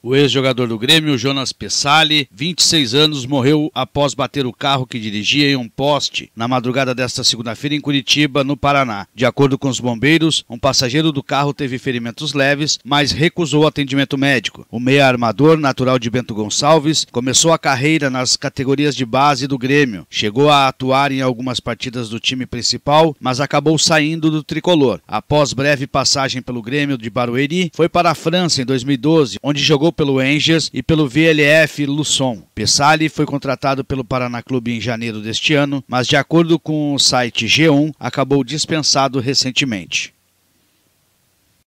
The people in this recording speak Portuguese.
O ex-jogador do Grêmio, Jonas Pessali, 26 anos, morreu após bater o carro que dirigia em um poste na madrugada desta segunda-feira em Curitiba, no Paraná. De acordo com os bombeiros, um passageiro do carro teve ferimentos leves, mas recusou atendimento médico. O meia-armador, natural de Bento Gonçalves, começou a carreira nas categorias de base do Grêmio. Chegou a atuar em algumas partidas do time principal, mas acabou saindo do tricolor. Após breve passagem pelo Grêmio de Barueri, foi para a França em 2012, onde jogou jogou pelo Angers e pelo VLF Luçon. Pessali foi contratado pelo Paraná Clube em janeiro deste ano, mas de acordo com o site G1, acabou dispensado recentemente.